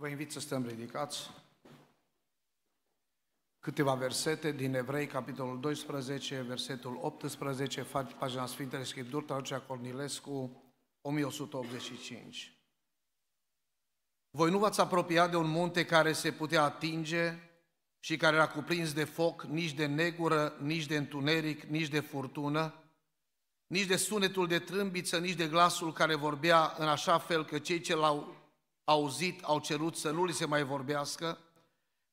Vă invit să stăm ridicați. Câteva versete din Evrei, capitolul 12, versetul 18, pagina Sfintele Scripturi, traducerea Cornilescu, 1185. Voi nu v-ați apropiat de un munte care se putea atinge și care era cuprins de foc, nici de negură, nici de întuneric, nici de furtună, nici de sunetul de trâmbiță, nici de glasul care vorbea în așa fel că cei ce l-au auzit, au cerut să nu li se mai vorbească,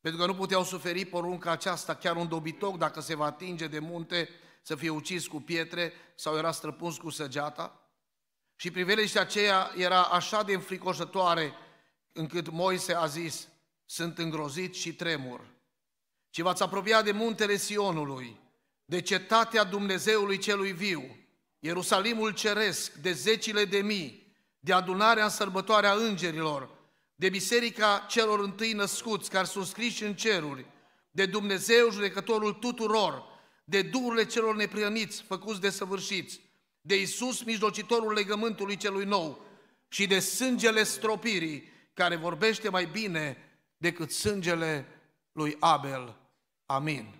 pentru că nu puteau suferi porunca aceasta, chiar un dobitoc, dacă se va atinge de munte, să fie ucis cu pietre sau era străpuns cu săgeata. Și priveliștea aceea era așa de înfricoșătoare încât Moise a zis, sunt îngrozit și tremur. Și v-ați apropiat de muntele Sionului, de cetatea Dumnezeului celui viu, Ierusalimul ceresc, de zecile de mii, de adunarea în sărbătoarea îngerilor, de biserica celor întâi născuți care sunt scriși în ceruri, de Dumnezeu judecătorul tuturor, de durile celor neprăniți făcuți de săvârșiți, de Isus mijlocitorul legământului celui nou și de sângele stropirii care vorbește mai bine decât sângele lui Abel. Amin.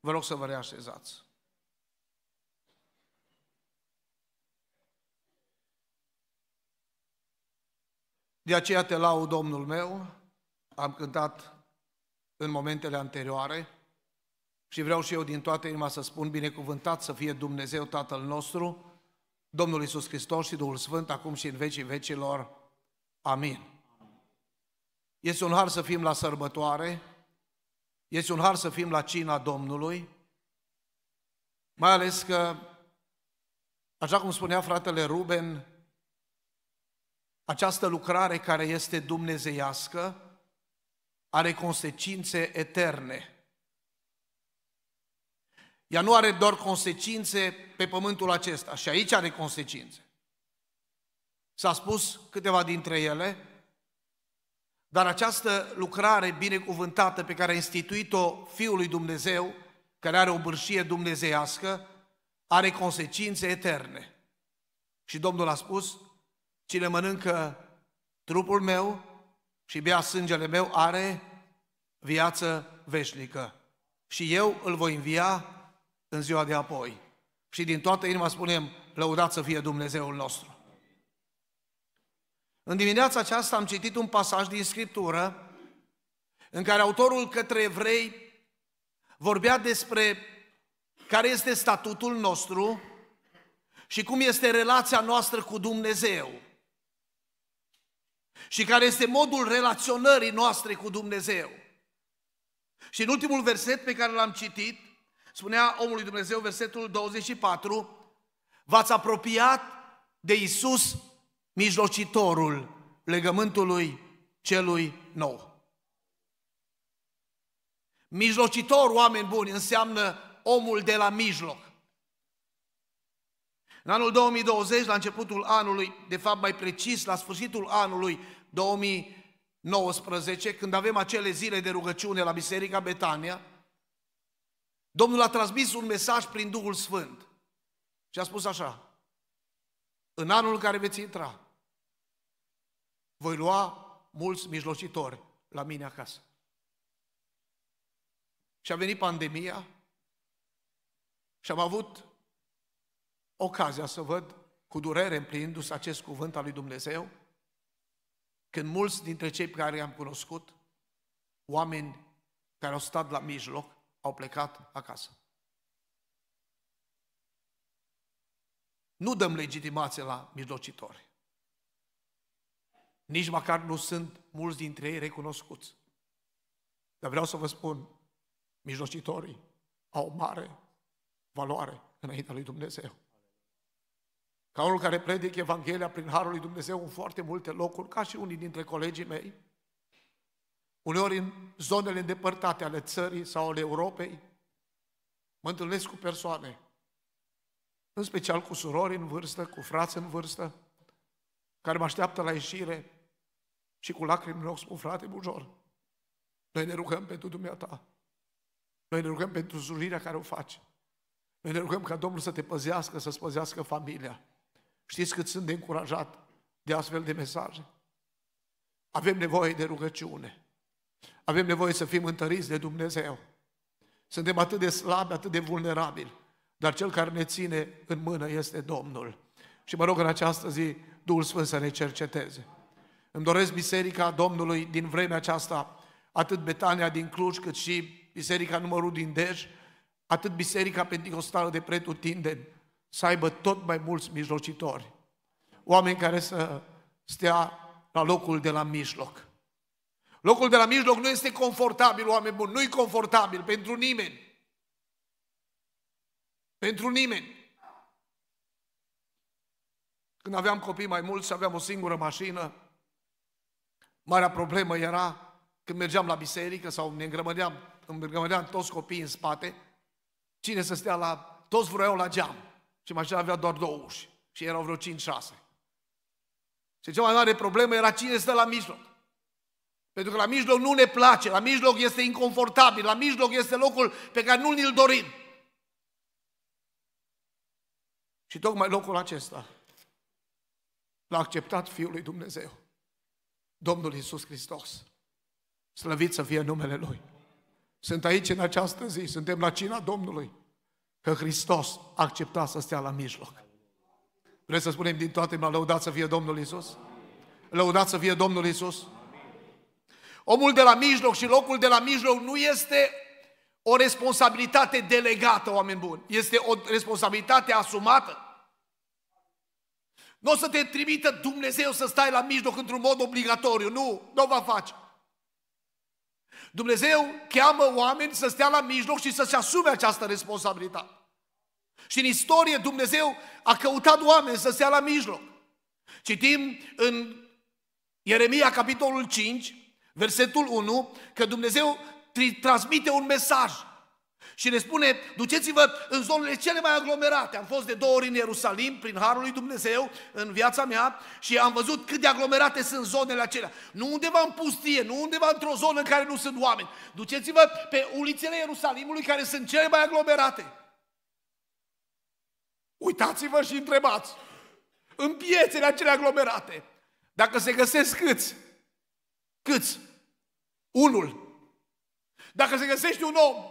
Vă rog să vă reașezați. De aceea te lau, Domnul meu, am cântat în momentele anterioare și vreau și eu din toată inima să spun binecuvântat să fie Dumnezeu Tatăl nostru, Domnul Isus Hristos și Duhul Sfânt, acum și în vecii vecilor. Amin. Este un har să fim la sărbătoare, este un har să fim la cina Domnului, mai ales că, așa cum spunea fratele Ruben, această lucrare care este dumnezeiască are consecințe eterne. Ea nu are doar consecințe pe pământul acesta și aici are consecințe. S-a spus câteva dintre ele, dar această lucrare binecuvântată pe care a instituit-o Fiul lui Dumnezeu, care are o bârșie dumnezeiască, are consecințe eterne. Și Domnul a spus, Cine mănâncă trupul meu și bea sângele meu are viață veșnică. Și eu îl voi învia în ziua de apoi. Și din toată inima spunem, lăudat să fie Dumnezeul nostru. În dimineața aceasta am citit un pasaj din Scriptură în care autorul către evrei vorbea despre care este statutul nostru și cum este relația noastră cu Dumnezeu și care este modul relaționării noastre cu Dumnezeu. Și în ultimul verset pe care l-am citit, spunea omului Dumnezeu, versetul 24, v-ați apropiat de Isus, mijlocitorul legământului celui nou. Mijlocitor, oameni buni, înseamnă omul de la mijloc. În anul 2020, la începutul anului, de fapt mai precis, la sfârșitul anului 2019, când avem acele zile de rugăciune la Biserica Betania, Domnul a transmis un mesaj prin Duhul Sfânt și a spus așa, în anul în care veți intra, voi lua mulți mijlocitori la mine acasă. Și a venit pandemia și am avut ocazia să văd cu durere împlinindu-se acest cuvânt al lui Dumnezeu, când mulți dintre cei pe care i-am cunoscut, oameni care au stat la mijloc, au plecat acasă. Nu dăm legitimație la mijlocitori. Nici măcar nu sunt mulți dintre ei recunoscuți. Dar vreau să vă spun, mijlocitorii au o mare valoare înaintea lui Dumnezeu ca unul care predic Evanghelia prin Harul lui Dumnezeu în foarte multe locuri, ca și unii dintre colegii mei, uneori în zonele îndepărtate ale țării sau ale Europei, mă întâlnesc cu persoane, în special cu surori în vârstă, cu frați în vârstă, care mă așteaptă la ieșire și cu lacrimi în ochi spun, frate Bujor, noi ne rugăm pentru dumneata, noi ne rugăm pentru zurirea care o faci, noi ne rugăm ca Domnul să te păzească, să-ți păzească familia, Știți cât sunt de încurajat de astfel de mesaje? Avem nevoie de rugăciune. Avem nevoie să fim întăriți de Dumnezeu. Suntem atât de slabi, atât de vulnerabili, dar Cel care ne ține în mână este Domnul. Și mă rog în această zi Duhul Sfânt să ne cerceteze. Îmi doresc Biserica Domnului din vremea aceasta, atât Betania din Cluj, cât și Biserica numărul din Dej, atât Biserica Pentecostală de Pretutindeni, să aibă tot mai mulți mijlocitori. Oameni care să stea la locul de la mijloc. Locul de la mijloc nu este confortabil, oameni buni, nu-i confortabil pentru nimeni. Pentru nimeni. Când aveam copii mai mulți și aveam o singură mașină, marea problemă era când mergeam la biserică sau ne îngrămădeam, îngrămădeam toți copiii în spate, cine să stea la, toți vreau la geam. Și mașina avea doar două uși. Și erau vreo 5-6. Și cea mai mare problemă era cine stă la mijloc. Pentru că la mijloc nu ne place, la mijloc este inconfortabil, la mijloc este locul pe care nu ni-l dorim. Și tocmai locul acesta l-a acceptat Fiul lui Dumnezeu, Domnul Isus Hristos. Slăvit să fie numele Lui. Sunt aici în această zi, suntem la cina Domnului că Hristos a acceptat să stea la mijloc. Vreți să spunem din toate, lăudați să fie Domnul Isus? Lăudați să fie Domnul Isus? Omul de la mijloc și locul de la mijloc nu este o responsabilitate delegată, oameni buni. Este o responsabilitate asumată. Nu o să te trimită Dumnezeu să stai la mijloc într-un mod obligatoriu, nu, nu va face. Dumnezeu cheamă oameni să stea la mijloc și să-și asume această responsabilitate. Și în istorie Dumnezeu a căutat oameni să stea la mijloc. Citim în Ieremia, capitolul 5, versetul 1, că Dumnezeu transmite un mesaj. Și ne spune, duceți-vă în zonele cele mai aglomerate. Am fost de două ori în Ierusalim, prin Harul lui Dumnezeu, în viața mea, și am văzut cât de aglomerate sunt zonele acelea. Nu undeva în pustie, nu undeva într-o zonă în care nu sunt oameni. Duceți-vă pe ulițele Ierusalimului, care sunt cele mai aglomerate. Uitați-vă și întrebați. În piețele acelea aglomerate, dacă se găsesc câți? Câți? Unul. Dacă se găsește un om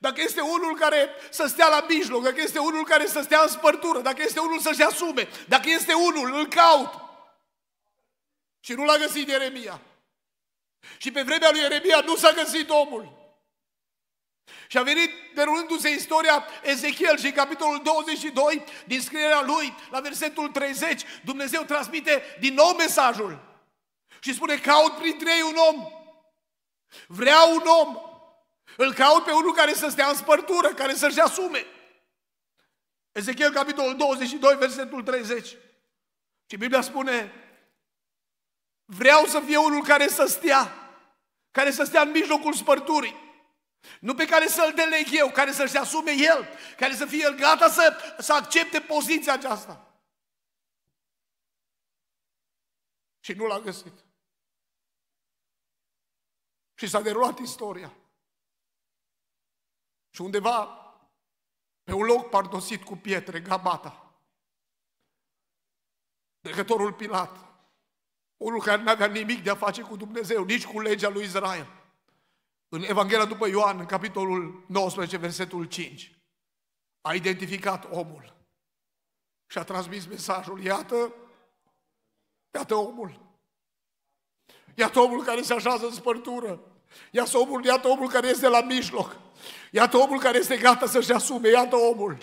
dacă este unul care să stea la mijloc, dacă este unul care să stea în spărtură, dacă este unul să-și asume, dacă este unul, îl caut. Și nu l-a găsit Ieremia. Și pe vremea lui Ieremia nu s-a găsit omul. Și a venit derulându-se istoria Ezechiel și în capitolul 22 din scrierea lui, la versetul 30, Dumnezeu transmite din nou mesajul și spune, caut printre ei un om. Vreau un om îl caut pe unul care să stea în spărtură, care să-și asume. Ezechiel, capitolul 22, versetul 30. Și Biblia spune, vreau să fie unul care să stea, care să stea în mijlocul spărturii. Nu pe care să-l deleg eu, care să-și asume el, care să fie el gata să, să accepte poziția aceasta. Și nu l-a găsit. Și s-a derulat istoria. Și undeva, pe un loc pardosit cu pietre, Gabata, dregătorul Pilat, unul care nu avea nimic de a face cu Dumnezeu, nici cu legea lui Israel. În Evanghelia după Ioan, în capitolul 19, versetul 5, a identificat omul și a transmis mesajul, iată, iată omul, iată omul care se așează în spărtură, iată omul, iată omul care este la mijloc, Iată omul care este gata să-și asume, iată omul.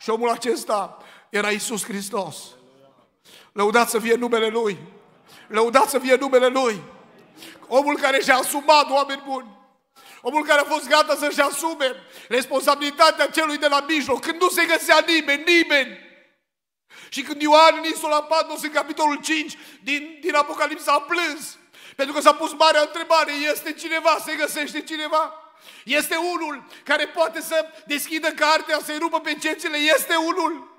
Și omul acesta era Isus Hristos. Lăudați să fie numele Lui. Lăudați să fie numele Lui. Omul care și-a asumat, oameni buni. Omul care a fost gata să-și asume responsabilitatea celui de la mijloc, când nu se găsea nimeni, nimeni. Și când Ioan în insula Patmos, în capitolul 5 din, din Apocalipsa, a plâns, pentru că s-a pus marea întrebare, este cineva, se găsește cineva? Este unul care poate să deschidă cartea, să-i rupă pe cețele. este unul.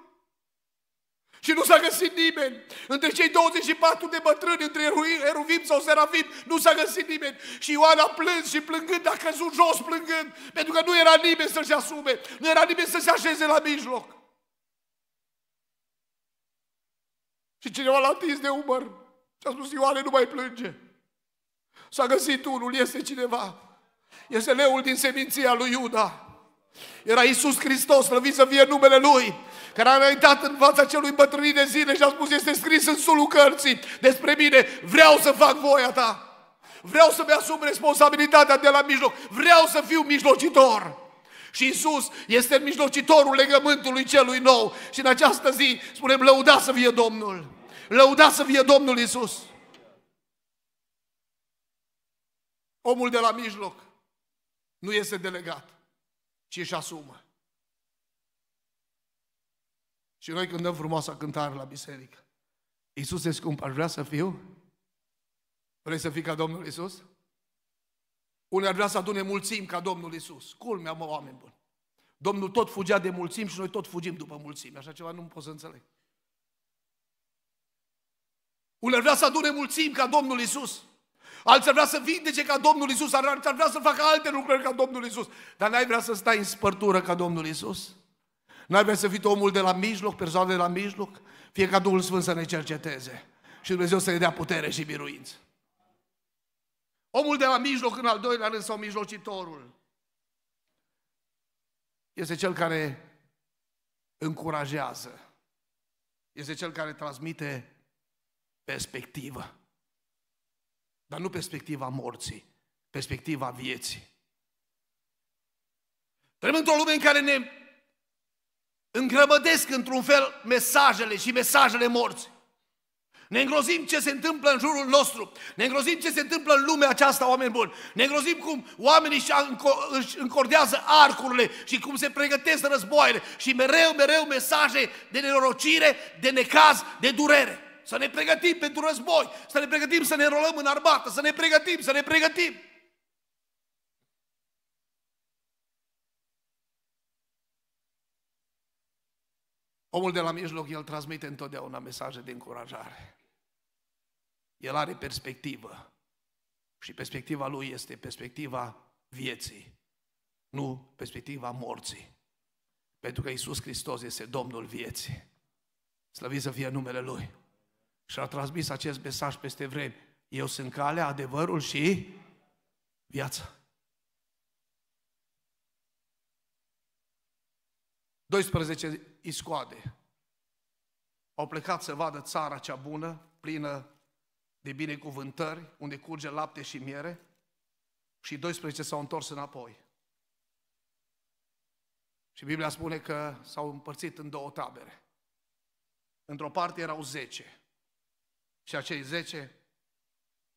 Și nu s-a găsit nimeni. Între cei 24 de bătrâni, între Eruvim sau Serafim, nu s-a găsit nimeni. Și Ioan a plâns și plângând a căzut jos plângând, pentru că nu era nimeni să-și asume, nu era nimeni să se așeze la mijloc. Și cineva l-a atins de umăr și a spus, Ioane, nu mai plânge. S-a găsit unul, este cineva. Este leul din seminția lui Iuda. Era Isus Hristos, slăvit să fie numele Lui, care a înaintat în fața celui bătrânii de zile și a spus, este scris în sulul cărții despre mine, vreau să fac voia ta. Vreau să-mi asum responsabilitatea de la mijloc. Vreau să fiu mijlocitor. Și Isus este mijlocitorul legământului celui nou. Și în această zi spunem, lăuda să fie Domnul. Lăuda să fie Domnul Isus. Omul de la mijloc. Nu este delegat, ci își asumă. Și noi cântăm frumoasa cântare la biserică. Iisus e scump, ar vrea să fiu? Vrei să fii ca Domnul Iisus? Unii ar vrea să adune mulțim ca Domnul Iisus. Culmea, mă, oameni buni. Domnul tot fugea de mulțim și noi tot fugim după mulțim. Așa ceva nu pot să înțeleg. Unii ar vrea să adune mulțim ca Domnul Iisus alții ar vrea să vindece ca Domnul Isus, alții ar vrea să facă alte lucruri ca Domnul Isus. Dar n-ai vrea să stai în spărtură ca Domnul Isus? N-ai vrea să fii omul de la mijloc, persoana de la mijloc? Fie ca Duhul Sfânt să ne cerceteze și Dumnezeu să ne dea putere și biruință. Omul de la mijloc în al doilea rând sau mijlocitorul este cel care încurajează, este cel care transmite perspectivă. Dar nu perspectiva morții, perspectiva vieții. Trăim într-o lume în care ne îngrămădesc într-un fel mesajele și mesajele morții. Ne îngrozim ce se întâmplă în jurul nostru. Ne îngrozim ce se întâmplă în lumea aceasta, oameni buni. Ne îngrozim cum oamenii își încordează arcurile și cum se pregătesc războaiele. Și mereu, mereu mesaje de nenorocire, de necaz, de durere să ne pregătim pentru război, să ne pregătim să ne rolăm în armată, să ne pregătim, să ne pregătim. Omul de la mijloc, el transmite întotdeauna mesaje de încurajare. El are perspectivă. Și perspectiva lui este perspectiva vieții, nu perspectiva morții. Pentru că Isus Hristos este Domnul vieții. Slăviți să fie numele Lui și a transmis acest mesaj peste vreme. Eu sunt calea, adevărul și viața. 12 iscoade au plecat să vadă țara cea bună, plină de binecuvântări, unde curge lapte și miere, și 12 s-au întors înapoi. Și Biblia spune că s-au împărțit în două tabere. Într-o parte erau 10, și acei zece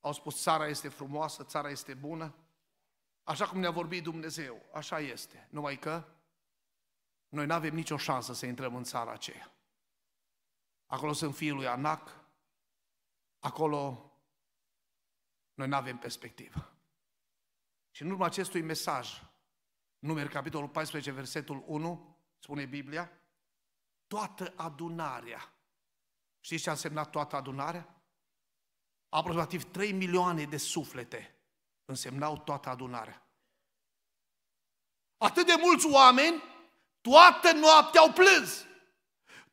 au spus, țara este frumoasă, țara este bună, așa cum ne-a vorbit Dumnezeu, așa este. Numai că noi nu avem nicio șansă să intrăm în țara aceea. Acolo sunt fiul lui Anac, acolo noi nu avem perspectivă. Și în urma acestui mesaj, numer capitolul 14, versetul 1, spune Biblia, toată adunarea. Știți ce a însemnat toată adunarea? aproximativ 3 milioane de suflete însemnau toată adunarea. Atât de mulți oameni, toată noaptea au plâns.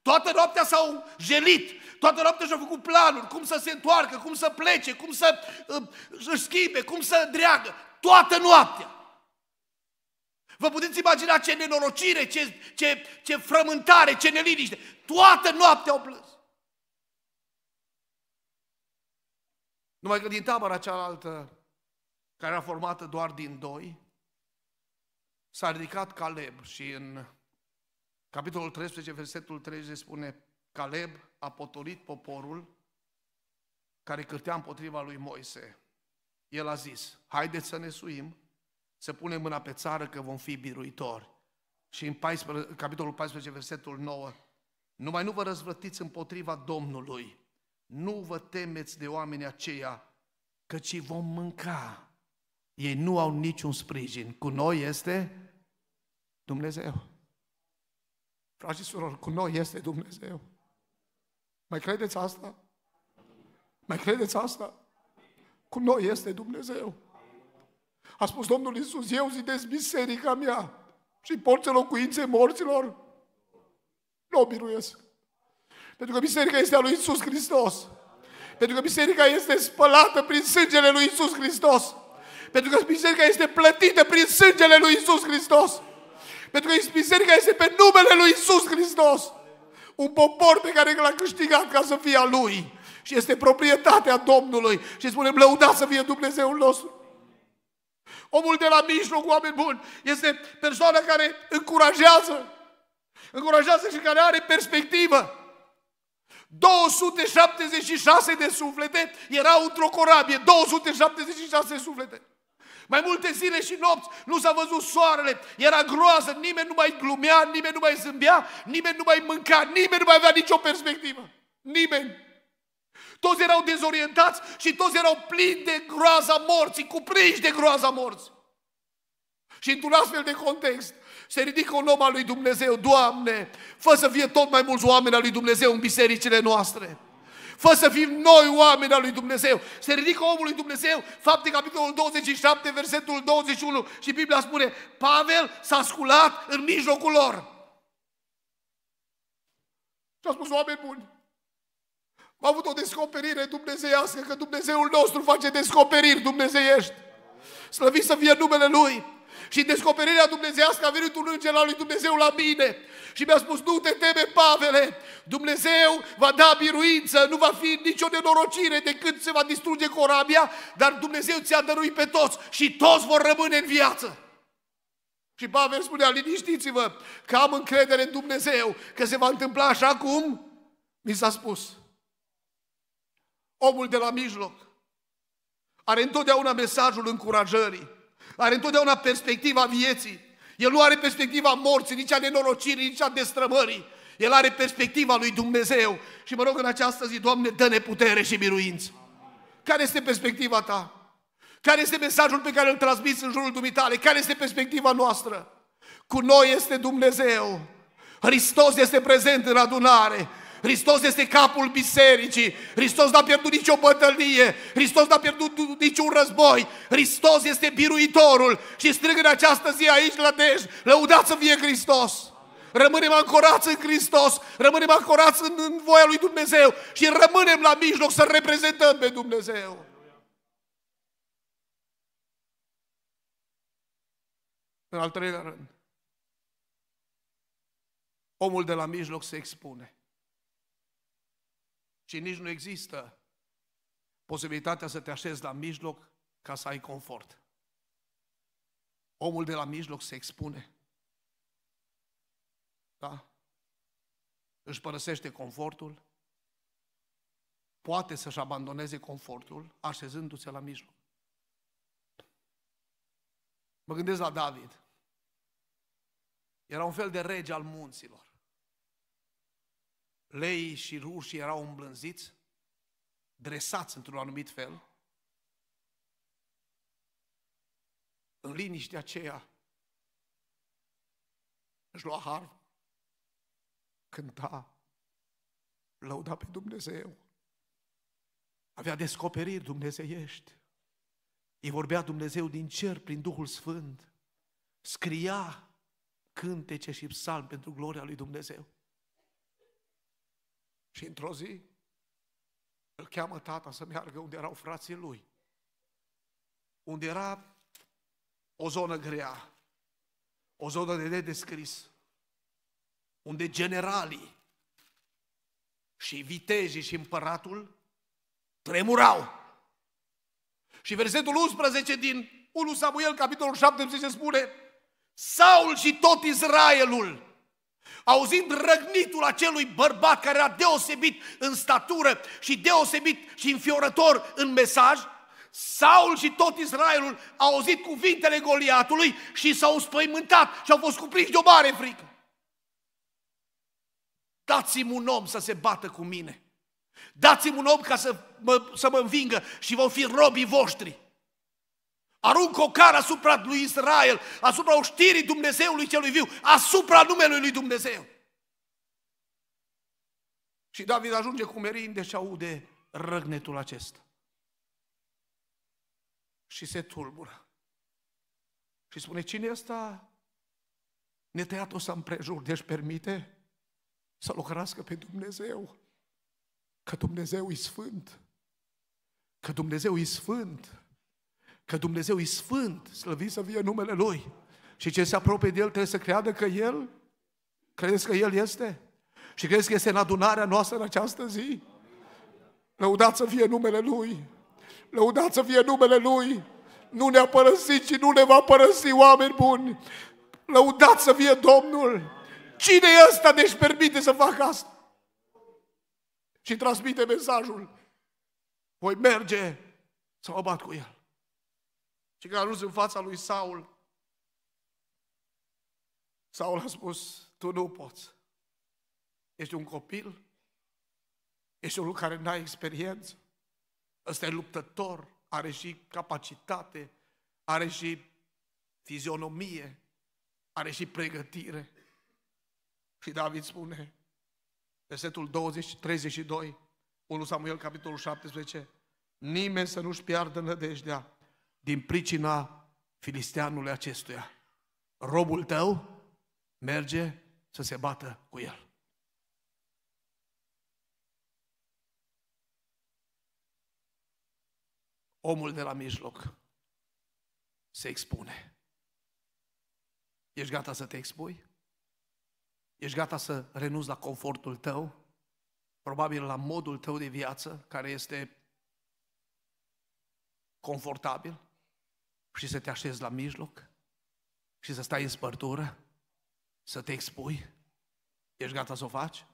Toată noaptea s-au gelit, toată noaptea și-au făcut planuri, cum să se întoarcă, cum să plece, cum să uh, își schimbe, cum să dreagă. Toată noaptea. Vă puteți imagina ce nenorocire, ce, ce, ce frământare, ce neliniște. Toată noaptea au plâns. Numai că din tabăra cealaltă, care era formată doar din doi, s-a ridicat Caleb și în capitolul 13, versetul 30 spune Caleb a potolit poporul care cârtea împotriva lui Moise. El a zis, haideți să ne suim, să punem mâna pe țară că vom fi biruitori. Și în 14, capitolul 14, versetul 9, numai nu vă răzvrătiți împotriva Domnului, nu vă temeți de oamenii aceia, căci vom mânca. Ei nu au niciun sprijin. Cu noi este Dumnezeu. Frații și surori, cu noi este Dumnezeu. Mai credeți asta? Mai credeți asta? Cu noi este Dumnezeu. A spus Domnul Iisus, eu zidesc biserica mea și porți locuințe morților. Nu o biruiesc. Pentru că biserica este a lui Isus Hristos. Pentru că biserica este spălată prin sângele lui Isus Hristos. Pentru că biserica este plătită prin sângele lui Isus Hristos. Pentru că biserica este pe numele lui Isus Hristos. Un popor pe care l-a câștigat ca să fie a lui. Și este proprietatea Domnului. Și spunem, lăudați să fie Dumnezeul nostru. Omul de la mijloc, oameni bun. este persoana care încurajează. Încurajează și care are perspectivă. 276 de suflete erau într-o corabie, 276 de suflete. Mai multe zile și nopți nu s-a văzut soarele, era groază, nimeni nu mai glumea, nimeni nu mai zâmbea, nimeni nu mai mânca, nimeni nu mai avea nicio perspectivă. Nimeni. Toți erau dezorientați și toți erau plini de groaza morții, cuprinși de groaza morții. Și într-un astfel de context, se ridică un om al lui Dumnezeu, Doamne, fă să fie tot mai mulți oameni al lui Dumnezeu în bisericile noastre. Fă să fim noi oameni al lui Dumnezeu. Se ridică omul lui Dumnezeu, fapte capitolul 27, versetul 21 și Biblia spune, Pavel s-a sculat în mijlocul lor. Și a spus, oameni buni, am avut o descoperire dumnezeiască, că Dumnezeul nostru face descoperiri dumnezeiești. Slăvit să fie numele Lui. Și descoperirea dumnezească a venit un înger al lui Dumnezeu la mine și mi-a spus, nu te teme, Pavele, Dumnezeu va da biruință, nu va fi nicio nenorocire decât se va distruge corabia, dar Dumnezeu ți-a dăruit pe toți și toți vor rămâne în viață. Și Pavel spunea, liniștiți-vă că am încredere în Dumnezeu, că se va întâmpla așa cum mi s-a spus. Omul de la mijloc are întotdeauna mesajul încurajării. Are întotdeauna perspectiva vieții. El nu are perspectiva morții, nici a nenorocirii, nici a destrămării. El are perspectiva lui Dumnezeu. Și mă rog în această zi, Doamne, dă-ne putere și miruință. Care este perspectiva ta? Care este mesajul pe care îl transmiți în jurul dumitale? Care este perspectiva noastră? Cu noi este Dumnezeu. Hristos este prezent în adunare. Hristos este capul bisericii, Hristos n-a pierdut nicio bătălie, Hristos n-a pierdut niciun război, Hristos este biruitorul și strâng în această zi aici la Dej, lăudați să fie Hristos! Rămânem ancorați în Hristos, rămânem ancorați în, în voia lui Dumnezeu și rămânem la mijloc să reprezentăm pe Dumnezeu. În al treilea rând, omul de la mijloc se expune ci nici nu există posibilitatea să te așezi la mijloc ca să ai confort. Omul de la mijloc se expune. Da? Își părăsește confortul, poate să-și abandoneze confortul așezându-se la mijloc. Mă gândesc la David. Era un fel de rege al munților leii și rușii erau îmblânziți, dresați într-un anumit fel, în liniște aceea își lua har, cânta, lăuda pe Dumnezeu, avea descoperiri dumnezeiești, îi vorbea Dumnezeu din cer prin Duhul Sfânt, scria cântece și psalm pentru gloria lui Dumnezeu. Și într-o zi îl cheamă tata să meargă unde erau frații lui, unde era o zonă grea, o zonă de nedescris, unde generalii și vitejii și împăratul tremurau. Și versetul 11 din 1 Samuel, capitolul 7, se spune Saul și tot Israelul Auzind răgnitul acelui bărbat care era deosebit în statură și deosebit și înfiorător în mesaj, Saul și tot Israelul au auzit cuvintele Goliatului și s-au spăimântat și au fost cuprinși de o mare frică. Dați-mi un om să se bată cu mine. Dați-mi un om ca să mă, să mă învingă și vom fi robii voștri. Aruncă o cară asupra lui Israel, asupra oștirii Dumnezeului celui viu, asupra numelui lui Dumnezeu. Și David ajunge cu merinde și aude răgnetul acesta. Și se tulbură. Și spune, cine e ne tăiat o să împrejur? Deci permite să lucrească pe Dumnezeu. Că Dumnezeu e sfânt. Că Dumnezeu e sfânt. Că Dumnezeu e sfânt, slăvit să fie numele Lui. Și ce se apropie de El trebuie să creadă că El, credeți că El este? Și crezi că este în adunarea noastră în această zi? Lăudați să fie numele Lui! Lăudați să fie numele Lui! Nu ne-a părăsit și nu ne va părăsi oameni buni! Lăudați să fie Domnul! Cine e ăsta de deci permite să facă asta? Și transmite mesajul. Voi merge să mă bat cu el și că a ajuns în fața lui Saul, Saul a spus, tu nu poți. Ești un copil, ești unul care n-ai experiență, ăsta e luptător, are și capacitate, are și fizionomie, are și pregătire. Și David spune, versetul 20, 32, 1 Samuel, capitolul 17, nimeni să nu-și piardă nădejdea din pricina filisteanului acestuia. Robul tău merge să se bată cu el. Omul de la mijloc se expune. Ești gata să te expui? Ești gata să renunți la confortul tău? Probabil la modul tău de viață, care este confortabil? și să te așezi la mijloc și să stai în spărtură, să te expui? Ești gata să o faci?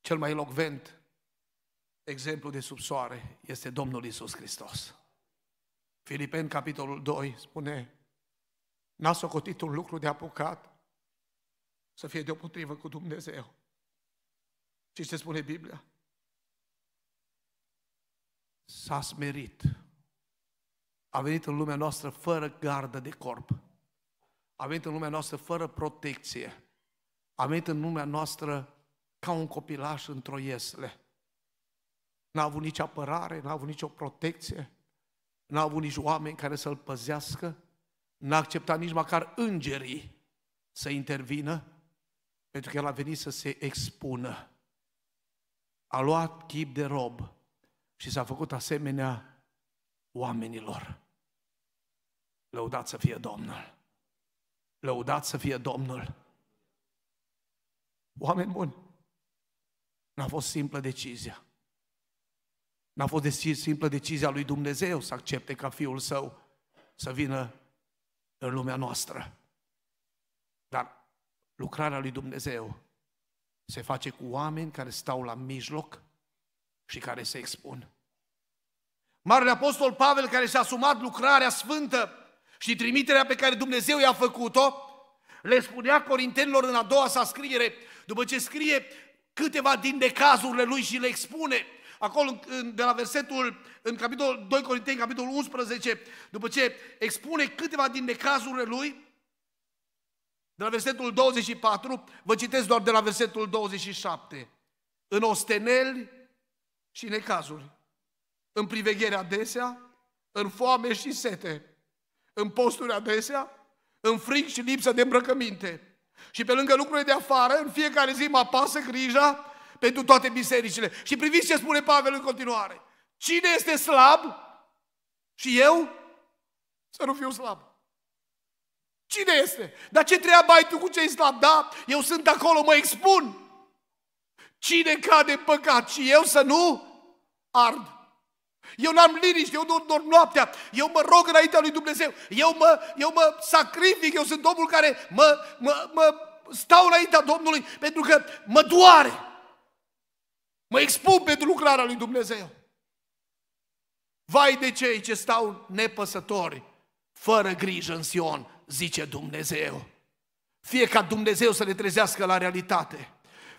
Cel mai elocvent exemplu de sub soare este Domnul Isus Hristos. Filipeni, capitolul 2, spune, n-a socotit un lucru de apucat să fie deopotrivă cu Dumnezeu. Și ce spune Biblia? S-a smerit a venit în lumea noastră fără gardă de corp. A venit în lumea noastră fără protecție. A venit în lumea noastră ca un copilaș într-o iesle. N-a avut nici apărare, n-a avut nicio protecție, n-a avut nici oameni care să-l păzească, n-a acceptat nici măcar îngerii să intervină, pentru că el a venit să se expună. A luat chip de rob și s-a făcut asemenea oamenilor. Lăudați să fie Domnul! Lăudați să fie Domnul! Oameni buni, n-a fost simplă decizia. N-a fost simplă decizia lui Dumnezeu să accepte ca Fiul Său să vină în lumea noastră. Dar lucrarea lui Dumnezeu se face cu oameni care stau la mijloc și care se expun. Marele Apostol Pavel, care și-a asumat lucrarea sfântă, și trimiterea pe care Dumnezeu i-a făcut-o, le spunea corintenilor în a doua sa scriere, după ce scrie câteva din decazurile lui și le expune, acolo de la versetul, în capitolul 2 Corinteni, capitolul 11, după ce expune câteva din decazurile lui, de la versetul 24, vă citesc doar de la versetul 27, în osteneli și necazuri, în priveghere adesea, în foame și sete, în posturi adesea, în frig și lipsă de îmbrăcăminte. Și pe lângă lucrurile de afară, în fiecare zi mă apasă grija pentru toate bisericile. Și priviți ce spune Pavel în continuare. Cine este slab și eu să nu fiu slab. Cine este? Dar ce treabă ai tu cu cei slab? Da, eu sunt acolo, mă expun. Cine cade în păcat și eu să nu ard. Eu n-am liniște, eu nu dorm noaptea, eu mă rog înaintea lui Dumnezeu, eu mă, eu mă sacrific, eu sunt omul care mă, mă, mă stau înaintea Domnului pentru că mă doare. Mă expun pentru lucrarea lui Dumnezeu. Vai de cei ce stau nepăsători, fără grijă în Sion, zice Dumnezeu. Fie ca Dumnezeu să le trezească la realitate.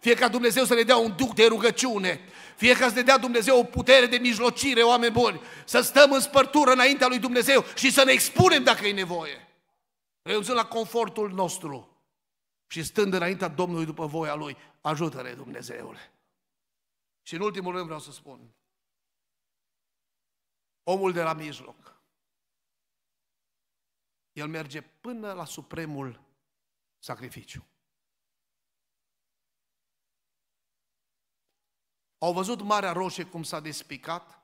Fie ca Dumnezeu să le dea un duc de rugăciune, fie ca să ne dea Dumnezeu o putere de mijlocire, oameni buni, să stăm în spărtură înaintea lui Dumnezeu și să ne expunem dacă e nevoie. Renunțând la confortul nostru și stând înaintea Domnului după voia Lui, ajută-ne Dumnezeule. Și în ultimul rând vreau să spun, omul de la mijloc, el merge până la supremul sacrificiu. Au văzut Marea Roșie cum s-a despicat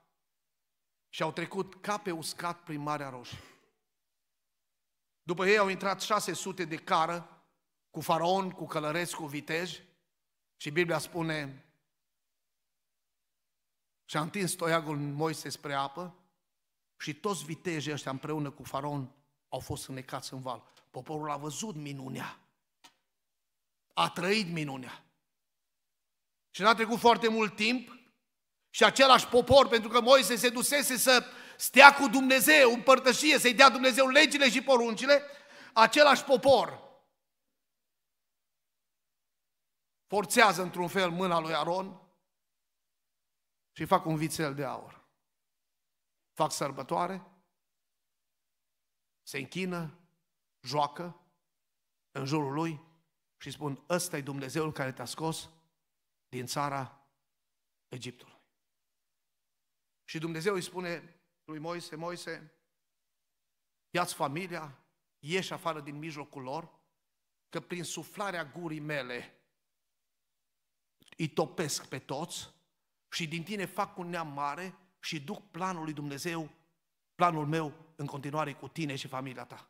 și au trecut ca pe uscat prin Marea Roșie. După ei au intrat 600 de cară cu faraon, cu călăreți, cu vitej și Biblia spune și-a întins toiagul Moise spre apă și toți vitejii ăștia împreună cu faraon au fost înnecați în val. Poporul a văzut minunea. A trăit minunea. Și n-a trecut foarte mult timp și același popor, pentru că Moise se dusese să stea cu Dumnezeu împărtășie, să-i dea Dumnezeu legile și poruncile, același popor forțează într-un fel mâna lui Aron și fac un vițel de aur. Fac sărbătoare, se închină, joacă în jurul lui și spun, ăsta e Dumnezeul care te-a scos din țara Egiptului. Și Dumnezeu îi spune lui Moise, Moise, iați familia, ieși afară din mijlocul lor, că prin suflarea gurii mele îi topesc pe toți și din tine fac un neam mare și duc planul lui Dumnezeu, planul meu în continuare cu tine și familia ta.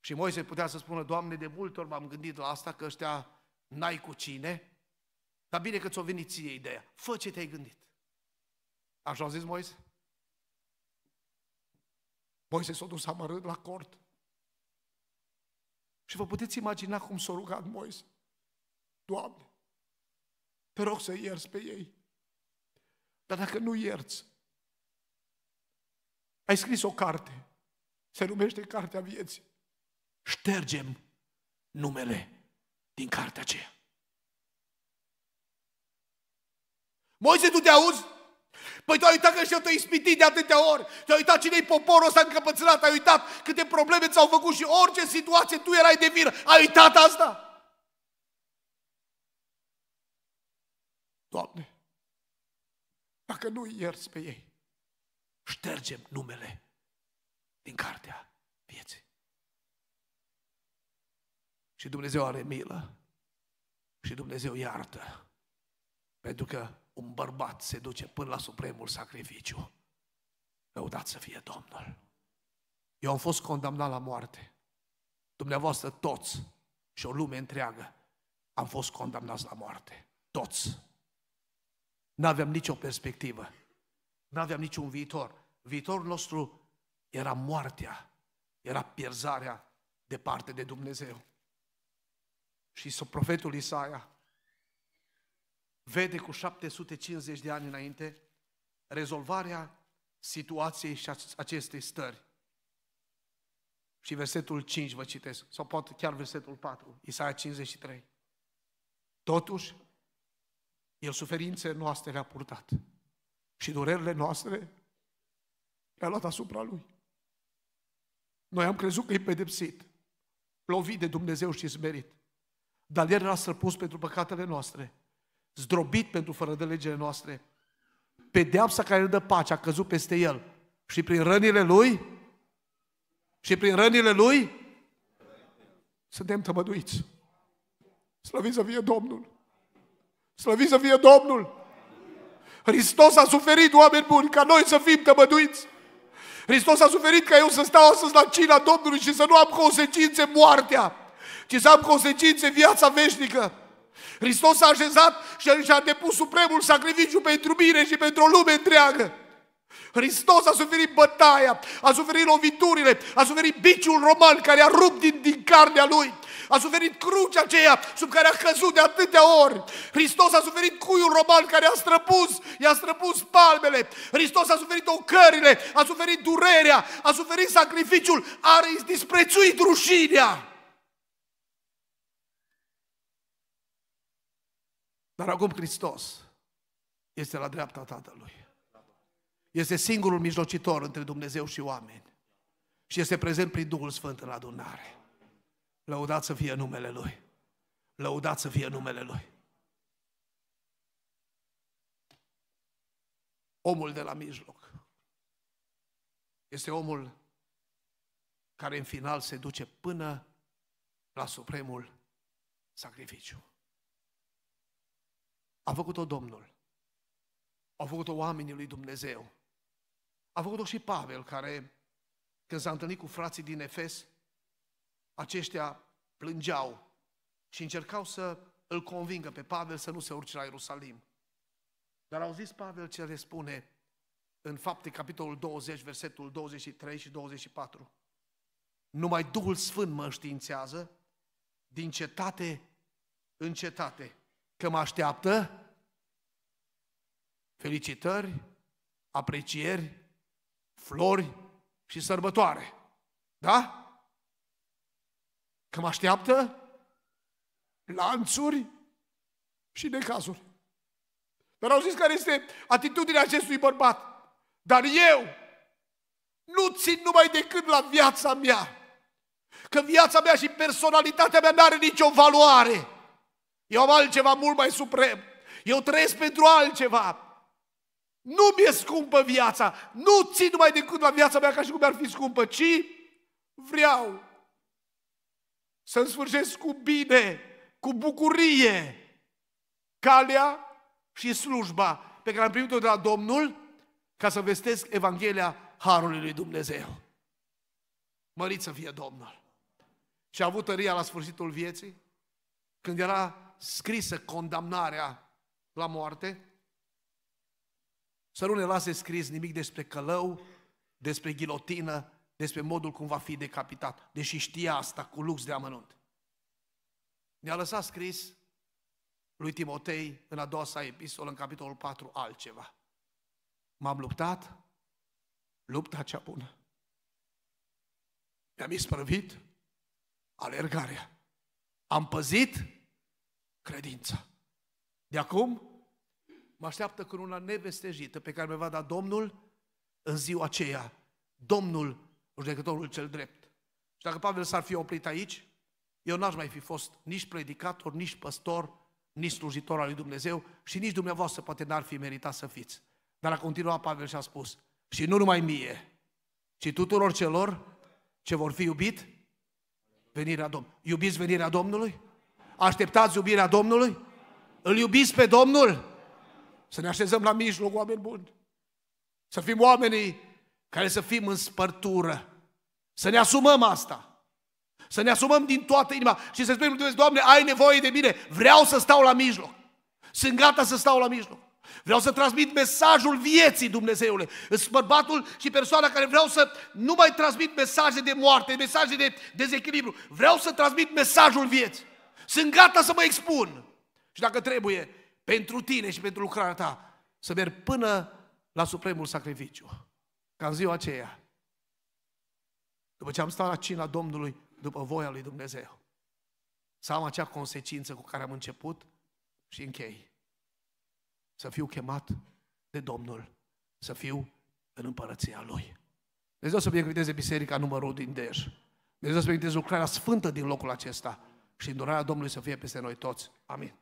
Și Moise putea să spună, Doamne, de multe ori m-am gândit la asta, că ăștia n-ai cu cine, dar bine că ți-o venit ție ideea. Fă ce te-ai gândit. Așa a zis Moise? Moise s-a dus amărât la cort. Și vă puteți imagina cum s-a rugat Moise. Doamne, te rog să ierți pe ei. Dar dacă nu ierți, ai scris o carte, se numește Cartea Vieții. Ștergem numele din cartea aceea. Moise, tu te auzi? Păi tu ai uitat că și eu te-ai ispitit de atâtea ori, te-ai uitat cine-i poporul ăsta încăpățânat, ai uitat câte probleme ți-au făcut și orice situație tu erai de vină, ai uitat asta? Doamne, dacă nu ierți pe ei, ștergem numele din cartea vieții. Și Dumnezeu are milă și Dumnezeu iartă. Pentru că un bărbat se duce până la supremul sacrificiu. Lăudat să fie Domnul. Eu am fost condamnat la moarte. Dumneavoastră toți și o lume întreagă am fost condamnați la moarte. Toți. Nu aveam nicio perspectivă. Nu aveam niciun viitor. Viitorul nostru era moartea, era pierzarea departe de Dumnezeu. Și profetul Isaia vede cu 750 de ani înainte rezolvarea situației și acestei stări. Și versetul 5 vă citesc, sau poate chiar versetul 4, Isaia 53. Totuși, El suferințe noastre le-a purtat și durerile noastre le-a luat asupra Lui. Noi am crezut că e pedepsit, lovit de Dumnezeu și smerit, dar El era străpus pentru păcatele noastre zdrobit pentru fără de legile noastre. Pedeapsa care îl dă pace a căzut peste el. Și prin rănile lui, și prin rănile lui, suntem tămăduiți. Slăviți să fie Domnul! Slăviți să fie Domnul! Hristos a suferit, oameni buni, ca noi să fim tămăduiți. Hristos a suferit ca eu să stau astăzi la cina Domnului și să nu am consecințe moartea, ci să am consecințe viața veșnică. Hristos s-a așezat și a depus supremul sacrificiu pentru mine și pentru o lume întreagă. Hristos a suferit bătaia, a suferit loviturile, a suferit biciul roman care a rupt din, din carnea lui. A suferit crucea aceea sub care a căzut de atâtea ori. Hristos a suferit cuiul roman care a străpus, i-a străpus palmele. Hristos a suferit ocările, a suferit durerea, a suferit sacrificiul, a disprețuit rușinea. Dar acum Hristos este la dreapta Tatălui. Este singurul mijlocitor între Dumnezeu și oameni. Și este prezent prin Duhul Sfânt în adunare. Lăudați să fie numele Lui. Lăudați să fie numele Lui. Omul de la mijloc este omul care în final se duce până la supremul sacrificiu. A făcut-o Domnul. Au făcut-o oamenii lui Dumnezeu. A făcut-o și Pavel, care când s-a întâlnit cu frații din Efes, aceștia plângeau și încercau să îl convingă pe Pavel să nu se urce la Ierusalim. Dar au zis Pavel ce le spune în fapte capitolul 20, versetul 23 și 24. Numai Duhul Sfânt mă înștiințează din cetate în cetate că mă așteaptă felicitări, aprecieri, flori și sărbătoare. Da? Că mă așteaptă lanțuri și necazuri. Dar au zis care este atitudinea acestui bărbat. Dar eu nu țin numai decât la viața mea. Că viața mea și personalitatea mea nu are nicio valoare. Eu am altceva mult mai suprem. Eu trăiesc pentru altceva. Nu mi-e scumpă viața. Nu țin numai decât la viața mea ca și cum ar fi scumpă, ci vreau să-mi sfârșesc cu bine, cu bucurie, calea și slujba pe care am primit-o de la Domnul ca să vestesc Evanghelia Harului Lui Dumnezeu. Mărit să fie Domnul! Și a avut tăria la sfârșitul vieții, când era scrisă condamnarea la moarte? Să nu ne lase scris nimic despre călău, despre ghilotină, despre modul cum va fi decapitat, deși știa asta cu lux de amănunt. Ne-a lăsat scris lui Timotei în a doua sa epistolă, în capitolul 4, altceva. M-am luptat, lupta cea bună. Mi-am isprăvit alergarea. Am păzit credința. De acum, mă așteaptă una nevestejită pe care mi va da Domnul în ziua aceea, Domnul judecătorul cel drept. Și dacă Pavel s-ar fi oprit aici, eu n-aș mai fi fost nici predicator, nici păstor, nici slujitor al lui Dumnezeu și nici dumneavoastră poate n-ar fi meritat să fiți. Dar a continuat Pavel și a spus, și nu numai mie, ci tuturor celor ce vor fi iubit venirea Domnului. Iubiți venirea Domnului? Așteptați iubirea Domnului? Îl iubiți pe Domnul? Să ne așezăm la mijloc, oameni buni. Să fim oamenii care să fim în spărtură. Să ne asumăm asta. Să ne asumăm din toată inima și să spunem Dumnezeu, Doamne, ai nevoie de mine, vreau să stau la mijloc. Sunt gata să stau la mijloc. Vreau să transmit mesajul vieții, Dumnezeule. Îți bărbatul și persoana care vreau să nu mai transmit mesaje de moarte, mesaje de dezechilibru. Vreau să transmit mesajul vieții. Sunt gata să mă expun. Și dacă trebuie, pentru tine și pentru lucrarea ta, să merg până la supremul sacrificiu. Ca în ziua aceea, după ce am stat la cina Domnului, după voia lui Dumnezeu, să am acea consecință cu care am început și închei. Să fiu chemat de Domnul, să fiu în împărăția Lui. Dumnezeu să binecuvinteze biserica numărul din Dej. Dumnezeu să binecuvinteze lucrarea sfântă din locul acesta și îndurarea Domnului să fie peste noi toți. Amin.